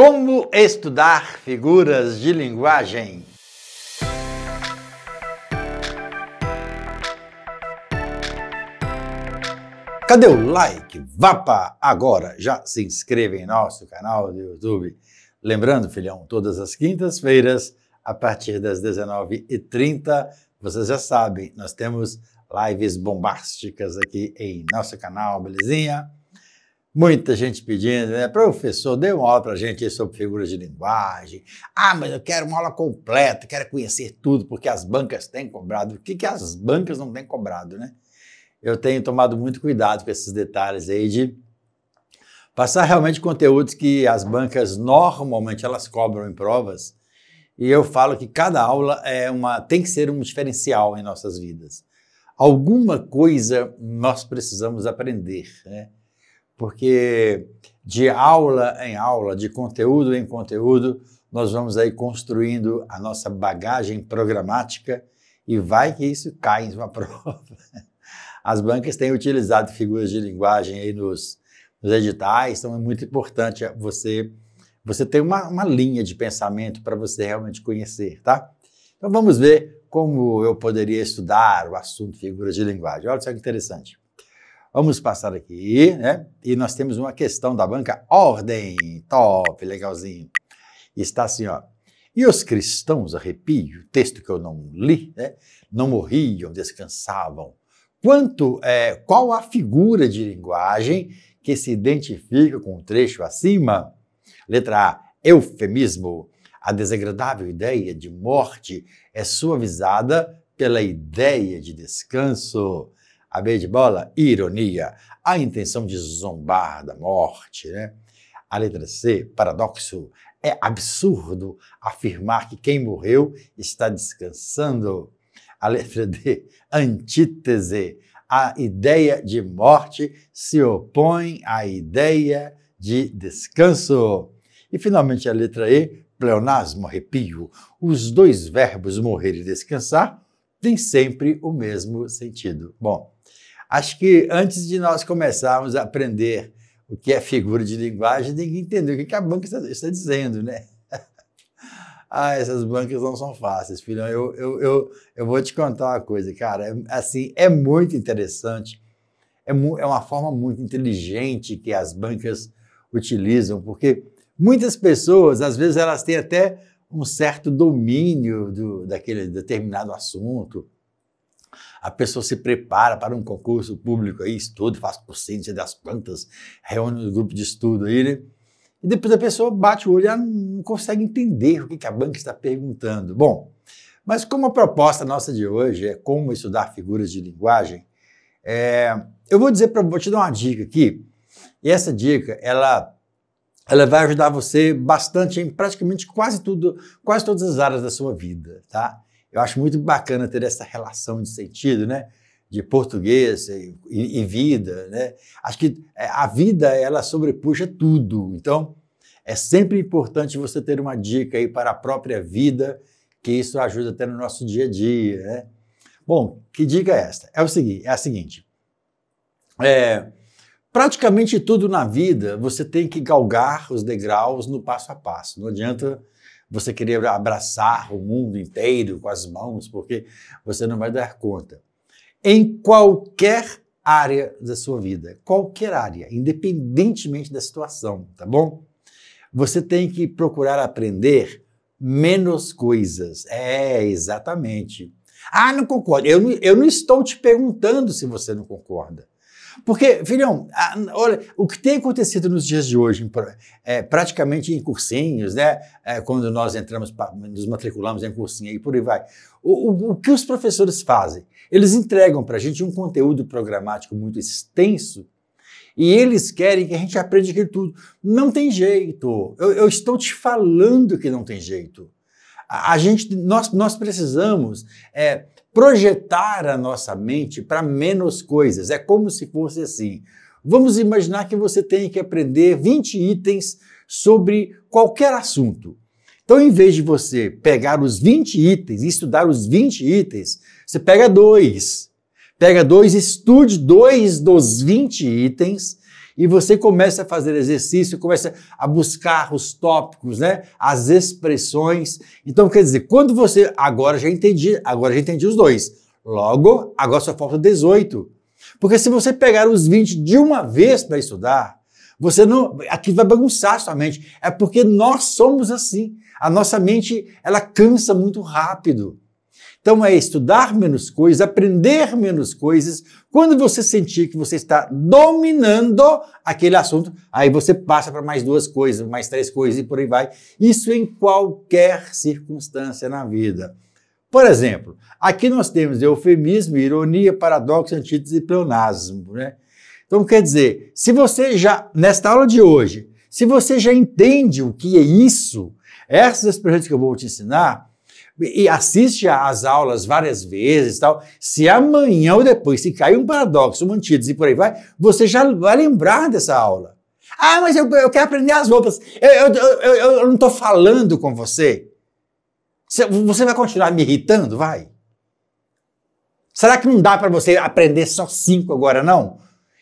Como estudar figuras de linguagem? Cadê o like? Vá para agora! Já se inscreva em nosso canal do YouTube. Lembrando, filhão, todas as quintas-feiras, a partir das 19h30, vocês já sabem, nós temos lives bombásticas aqui em nosso canal, belezinha? Muita gente pedindo, né? Professor, dê uma aula para a gente sobre figuras de linguagem. Ah, mas eu quero uma aula completa, quero conhecer tudo, porque as bancas têm cobrado. O que, que as bancas não têm cobrado, né? Eu tenho tomado muito cuidado com esses detalhes aí de passar realmente conteúdos que as bancas normalmente elas cobram em provas. E eu falo que cada aula é uma tem que ser um diferencial em nossas vidas. Alguma coisa nós precisamos aprender, né? porque de aula em aula, de conteúdo em conteúdo, nós vamos aí construindo a nossa bagagem programática e vai que isso cai em uma prova. As bancas têm utilizado figuras de linguagem aí nos, nos editais, então é muito importante você você ter uma, uma linha de pensamento para você realmente conhecer, tá? Então vamos ver como eu poderia estudar o assunto figuras de linguagem. Olha só que interessante. Vamos passar aqui, né? E nós temos uma questão da banca Ordem. Top, legalzinho. Está assim, ó. E os cristãos, arrepio, texto que eu não li, né? Não morriam, descansavam. Quanto, é, qual a figura de linguagem que se identifica com o trecho acima? Letra A, eufemismo. A desagradável ideia de morte é suavizada pela ideia de descanso a B de bola, ironia, a intenção de zombar da morte, né? A letra C, paradoxo, é absurdo afirmar que quem morreu está descansando. A letra D, antítese, a ideia de morte se opõe à ideia de descanso. E finalmente a letra E, pleonasmo, arrepio. Os dois verbos morrer e descansar têm sempre o mesmo sentido. Bom, Acho que antes de nós começarmos a aprender o que é figura de linguagem, tem que entender o que a banca está, está dizendo, né? ah, essas bancas não são fáceis, filhão. Eu, eu, eu, eu vou te contar uma coisa, cara. É, assim, é muito interessante. É, mu é uma forma muito inteligente que as bancas utilizam, porque muitas pessoas, às vezes, elas têm até um certo domínio do, daquele determinado assunto a pessoa se prepara para um concurso público, aí estuda, faz docência das plantas, reúne o um grupo de estudo aí, né? E depois a pessoa bate o olho e não consegue entender o que, que a banca está perguntando. Bom, mas como a proposta nossa de hoje é como estudar figuras de linguagem, é, eu vou dizer para vou te dar uma dica aqui. E essa dica, ela ela vai ajudar você bastante em praticamente quase tudo, quase todas as áreas da sua vida, tá? Eu acho muito bacana ter essa relação de sentido, né? De português e, e vida, né? Acho que é, a vida, ela sobrepuja tudo. Então, é sempre importante você ter uma dica aí para a própria vida, que isso ajuda até no nosso dia a dia, né? Bom, que dica é esta? É o seguinte, é a seguinte. É, praticamente tudo na vida você tem que galgar os degraus no passo a passo. Não adianta você querer abraçar o mundo inteiro com as mãos, porque você não vai dar conta. Em qualquer área da sua vida, qualquer área, independentemente da situação, tá bom? Você tem que procurar aprender menos coisas. É, exatamente. Ah, não concordo. Eu não, eu não estou te perguntando se você não concorda. Porque, filhão, olha, o que tem acontecido nos dias de hoje, é, praticamente em cursinhos, né? É, quando nós entramos, pra, nos matriculamos em cursinho e por aí vai. O, o, o que os professores fazem? Eles entregam para a gente um conteúdo programático muito extenso e eles querem que a gente aprenda aquilo tudo. Não tem jeito. Eu, eu estou te falando que não tem jeito. A, gente, nós, nós precisamos é, projetar a nossa mente para menos coisas. É como se fosse assim. Vamos imaginar que você tem que aprender 20 itens sobre qualquer assunto. Então, em vez de você pegar os 20 itens e estudar os 20 itens, você pega dois. Pega dois, estude dois dos 20 itens e você começa a fazer exercício, começa a buscar os tópicos, né? As expressões. Então, quer dizer, quando você. Agora já entendi, agora já entendi os dois. Logo, agora só falta 18. Porque se você pegar os 20 de uma vez para estudar, você não. Aquilo vai bagunçar a sua mente. É porque nós somos assim. A nossa mente, ela cansa muito rápido. Então é estudar menos coisas, aprender menos coisas. Quando você sentir que você está dominando aquele assunto, aí você passa para mais duas coisas, mais três coisas e por aí vai. Isso em qualquer circunstância na vida. Por exemplo, aqui nós temos eufemismo, ironia, paradoxo, antítese e pleonasmo, né? Então quer dizer, se você já nesta aula de hoje, se você já entende o que é isso, essas expressões que eu vou te ensinar, e assiste às aulas várias vezes tal, se amanhã ou depois, se cair um paradoxo, uma antítese e por aí vai, você já vai lembrar dessa aula. Ah, mas eu, eu quero aprender as outras. Eu, eu, eu não estou falando com você. Você vai continuar me irritando, vai? Será que não dá para você aprender só cinco agora, não?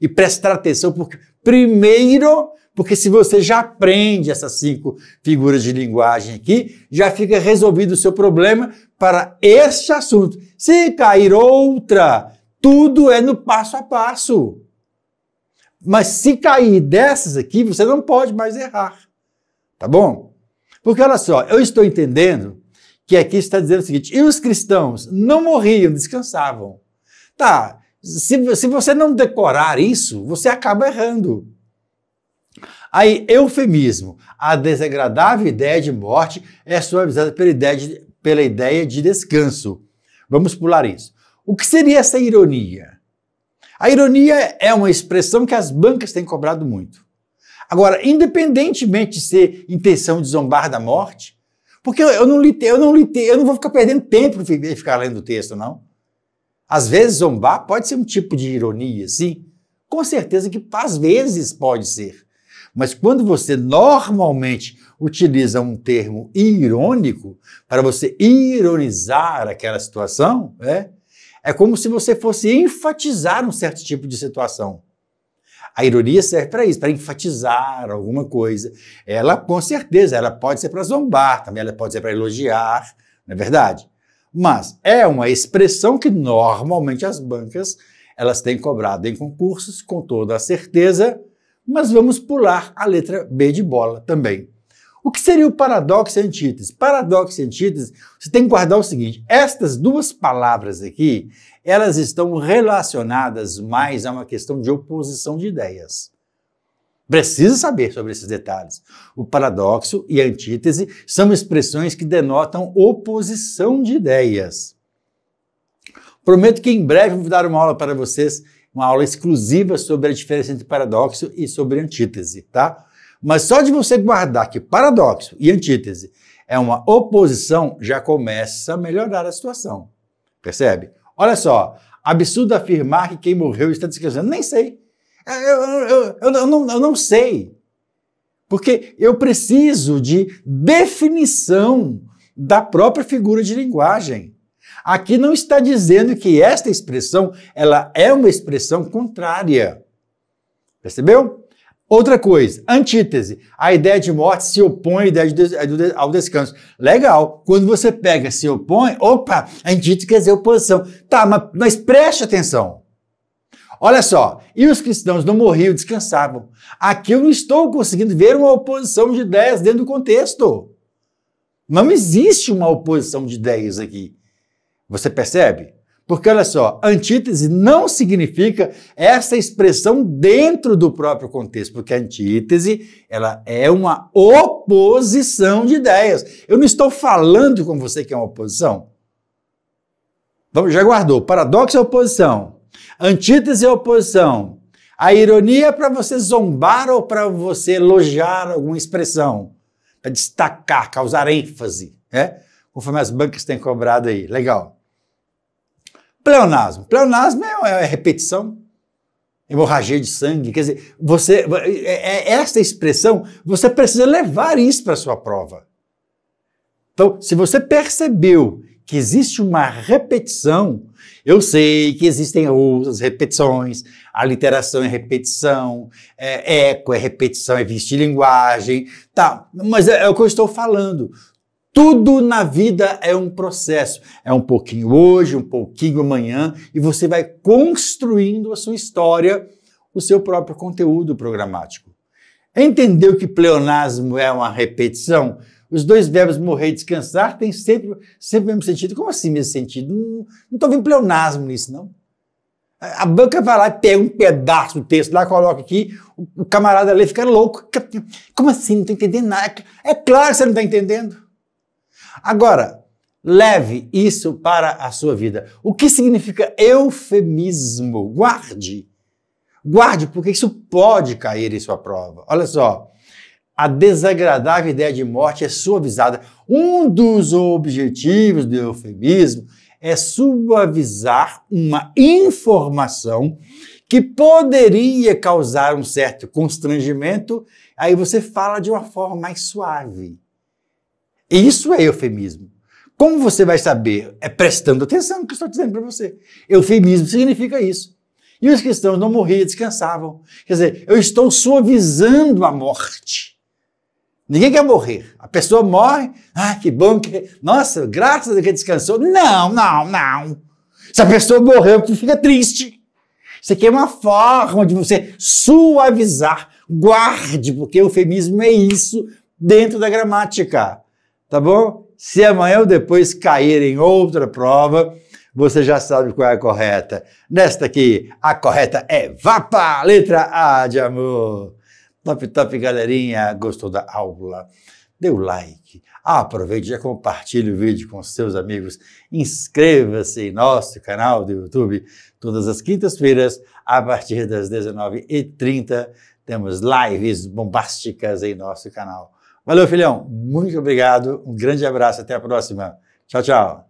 E prestar atenção, porque primeiro porque se você já aprende essas cinco figuras de linguagem aqui, já fica resolvido o seu problema para este assunto. Se cair outra, tudo é no passo a passo. Mas se cair dessas aqui, você não pode mais errar. Tá bom? Porque olha só, eu estou entendendo que aqui está dizendo o seguinte: e os cristãos não morriam, descansavam. Tá, se, se você não decorar isso, você acaba errando. Aí, eufemismo. A desagradável ideia de morte é suavizada pela ideia de, pela ideia de descanso. Vamos pular isso. O que seria essa ironia? A ironia é uma expressão que as bancas têm cobrado muito. Agora, independentemente de ser intenção de zombar da morte, porque eu não li, eu não li, eu não vou ficar perdendo tempo em ficar lendo o texto, não. Às vezes zombar pode ser um tipo de ironia, sim. Com certeza que às vezes pode ser. Mas quando você normalmente utiliza um termo irônico para você ironizar aquela situação, é, é como se você fosse enfatizar um certo tipo de situação. A ironia serve para isso, para enfatizar alguma coisa. Ela, com certeza, ela pode ser para zombar, também ela pode ser para elogiar, não é verdade? Mas é uma expressão que normalmente as bancas elas têm cobrado em concursos, com toda a certeza, mas vamos pular a letra B de bola também. O que seria o paradoxo e antítese? Paradoxo e antítese, você tem que guardar o seguinte: estas duas palavras aqui, elas estão relacionadas mais a uma questão de oposição de ideias. Precisa saber sobre esses detalhes. O paradoxo e a antítese são expressões que denotam oposição de ideias. Prometo que em breve vou dar uma aula para vocês uma aula exclusiva sobre a diferença entre paradoxo e sobre antítese, tá? Mas só de você guardar que paradoxo e antítese é uma oposição, já começa a melhorar a situação. Percebe? Olha só, absurdo afirmar que quem morreu está descansando. Nem sei. É, eu, eu, eu, eu, não, eu não sei. Porque eu preciso de definição da própria figura de linguagem. Aqui não está dizendo que esta expressão ela é uma expressão contrária. Percebeu? Outra coisa, antítese. A ideia de morte se opõe à ideia ao descanso. Legal. Quando você pega se opõe, opa, antítese quer dizer oposição. Tá, mas, mas preste atenção. Olha só, e os cristãos não morriam, descansavam. Aqui eu não estou conseguindo ver uma oposição de ideias dentro do contexto. Não existe uma oposição de ideias aqui. Você percebe? Porque olha só, antítese não significa essa expressão dentro do próprio contexto, porque a antítese ela é uma oposição de ideias. Eu não estou falando com você que é uma oposição. Vamos, já guardou. Paradoxo é oposição. Antítese é oposição. A ironia é para você zombar ou para você elogiar alguma expressão, para destacar, causar ênfase, né? Conforme as bancas têm cobrado aí. Legal. Pleonasmo. Pleonasmo é, é repetição, hemorragia de sangue. Quer dizer, você, é, é esta expressão, você precisa levar isso para a sua prova. Então, se você percebeu que existe uma repetição, eu sei que existem outras repetições, aliteração é repetição, é, eco é repetição, é vestir linguagem, tá, mas é, é o que eu estou falando. Tudo na vida é um processo. É um pouquinho hoje, um pouquinho amanhã, e você vai construindo a sua história, o seu próprio conteúdo programático. Entendeu que pleonasmo é uma repetição? Os dois verbos morrer e descansar têm sempre, sempre o mesmo sentido. Como assim mesmo sentido? Não estou vendo pleonasmo nisso, não. A banca vai lá e pega um pedaço do texto lá, coloca aqui, o camarada lê fica louco. Como assim? Não estou entendendo nada. É claro que você não está entendendo. Agora, leve isso para a sua vida. O que significa eufemismo? Guarde. Guarde, porque isso pode cair em sua prova. Olha só. A desagradável ideia de morte é suavizada. Um dos objetivos do eufemismo é suavizar uma informação que poderia causar um certo constrangimento, aí você fala de uma forma mais suave. Isso é eufemismo. Como você vai saber? É prestando atenção no que eu estou dizendo para você. Eufemismo significa isso. E os cristãos não morriam, descansavam. Quer dizer, eu estou suavizando a morte. Ninguém quer morrer. A pessoa morre, ah, que bom que. Nossa, graças a Deus que descansou. Não, não, não. Se a pessoa morreu, você fica triste. Isso aqui é uma forma de você suavizar. Guarde, porque eufemismo é isso dentro da gramática tá bom? Se amanhã ou depois cair em outra prova, você já sabe qual é a correta. Nesta aqui, a correta é VAPA, letra A de amor. Top, top, galerinha. Gostou da aula? Dê o like. Aproveite e já compartilhe o vídeo com seus amigos. Inscreva-se em nosso canal do YouTube. Todas as quintas-feiras, a partir das 19h30, temos lives bombásticas em nosso canal. Valeu, filhão. Muito obrigado. Um grande abraço. Até a próxima. Tchau, tchau.